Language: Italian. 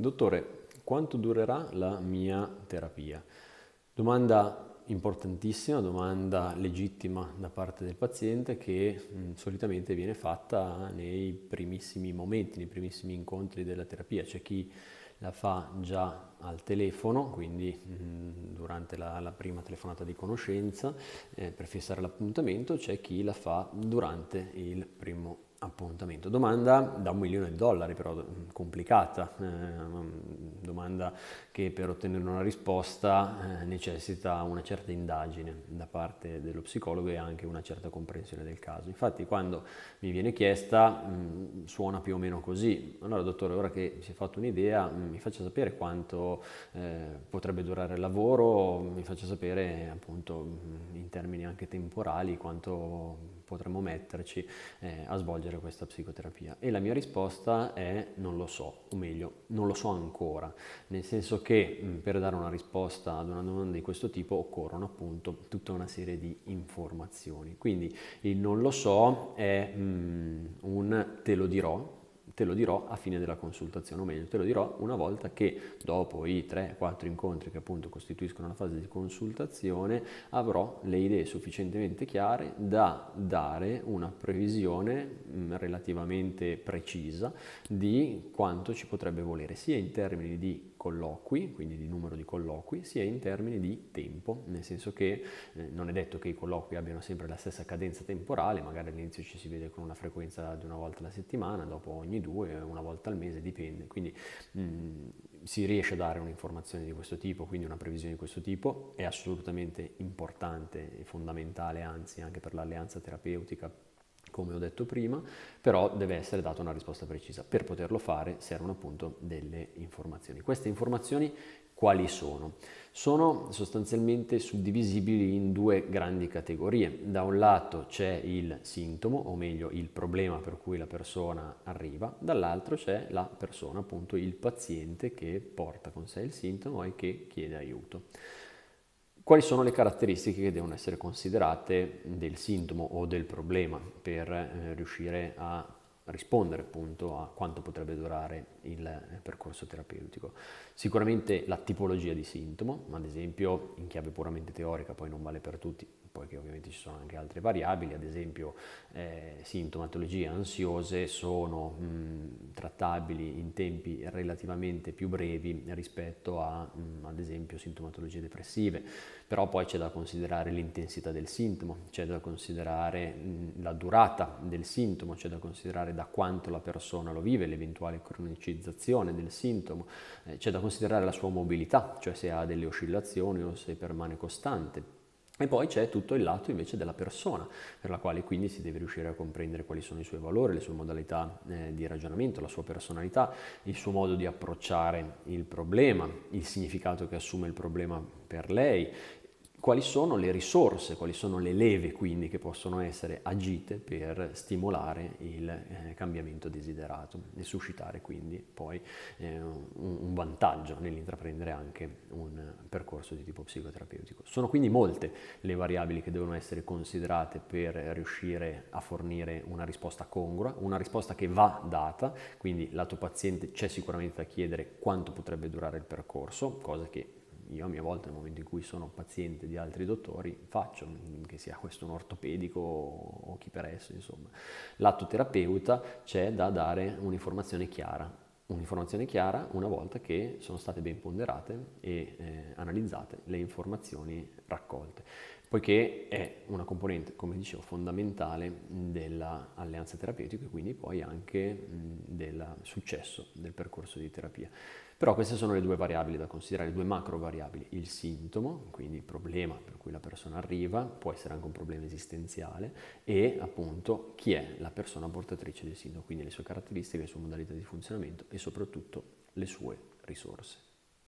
Dottore, quanto durerà la mia terapia? Domanda importantissima, domanda legittima da parte del paziente che mh, mm, solitamente viene fatta nei primissimi momenti, nei primissimi incontri della terapia. C'è chi la fa già al telefono, quindi mh, mm, durante la, la, prima telefonata di conoscenza eh, per fissare l'appuntamento, c'è chi la fa durante il primo appuntamento. Domanda da un milione di dollari, però mm, complicata, eh, mm, domanda che per ottenere una risposta eh, necessita una certa indagine da parte dello psicologo e anche una certa comprensione del caso. Infatti quando mi viene chiesta mh, suona più o meno così. Allora dottore, ora che si è fatto un'idea, mm, mi faccia sapere quanto eh, potrebbe durare il lavoro, mi faccia sapere appunto mm, in termini anche temporali quanto potremmo metterci eh, a svolgere questa psicoterapia. E la mia risposta è non lo so, o meglio, non lo so ancora, nel senso che mh, mm, per dare una risposta ad una domanda di questo tipo occorrono appunto tutta una serie di informazioni. Quindi il non lo so è mh, un te lo dirò dirò, te lo dirò a fine della consultazione, o meglio, te lo dirò una volta che dopo i 3-4 incontri che appunto costituiscono la fase di consultazione avrò le idee sufficientemente chiare da dare una previsione mm, relativamente precisa di quanto ci potrebbe volere, sia in termini di colloqui, quindi di numero di colloqui, sia in termini di tempo, nel senso che eh, non è detto che i colloqui abbiano sempre la stessa cadenza temporale, magari all'inizio ci si vede con una frequenza di una volta alla settimana, dopo ogni due, una volta al mese, dipende. Quindi mh, mm, si riesce a dare un'informazione di questo tipo, quindi una previsione di questo tipo, è assolutamente importante e fondamentale, anzi anche per l'alleanza terapeutica, come ho detto prima, però deve essere data una risposta precisa. Per poterlo fare servono appunto delle informazioni. Queste informazioni quali sono? Sono sostanzialmente suddivisibili in due grandi categorie. Da un lato c'è il sintomo, o meglio il problema per cui la persona arriva, dall'altro c'è la persona, appunto il paziente che porta con sé il sintomo e che chiede aiuto quali sono le caratteristiche che devono essere considerate del sintomo o del problema per eh, riuscire a rispondere appunto a quanto potrebbe durare il eh, percorso terapeutico. Sicuramente la tipologia di sintomo, ad esempio in chiave puramente teorica, poi non vale per tutti, poiché ovviamente ci sono anche altre variabili, ad esempio eh, sintomatologie ansiose sono mh, trattabili in tempi relativamente più brevi rispetto a, mh, ad esempio, sintomatologie depressive, però poi c'è da considerare l'intensità del sintomo, c'è da considerare mh, la durata del sintomo, c'è da considerare da quanto la persona lo vive, l'eventuale cronicizzazione del sintomo, eh, c'è da considerare la sua mobilità, cioè se ha delle oscillazioni o se permane costante e poi c'è tutto il lato invece della persona, per la quale quindi si deve riuscire a comprendere quali sono i suoi valori, le sue modalità eh, di ragionamento, la sua personalità, il suo modo di approcciare il problema, il significato che assume il problema per lei quali sono le risorse, quali sono le leve quindi che possono essere agite per stimolare il eh, cambiamento desiderato e suscitare quindi poi eh, un, un, vantaggio nell'intraprendere anche un percorso di tipo psicoterapeutico. Sono quindi molte le variabili che devono essere considerate per riuscire a fornire una risposta congrua, una risposta che va data, quindi lato paziente c'è sicuramente da chiedere quanto potrebbe durare il percorso, cosa che io a mia volta nel momento in cui sono paziente di altri dottori faccio, che sia questo un ortopedico o chi per esso, insomma. L'atto terapeuta c'è da dare un'informazione chiara, un'informazione chiara una volta che sono state ben ponderate e eh, analizzate le informazioni raccolte poiché è una componente, come dicevo, fondamentale dell'alleanza terapeutica e quindi poi anche del successo del percorso di terapia. Però queste sono le due variabili da considerare, le due macro variabili, il sintomo, quindi il problema per cui la persona arriva, può essere anche un problema esistenziale, e appunto chi è la persona portatrice del sintomo, quindi le sue caratteristiche, le sue modalità di funzionamento e soprattutto le sue risorse.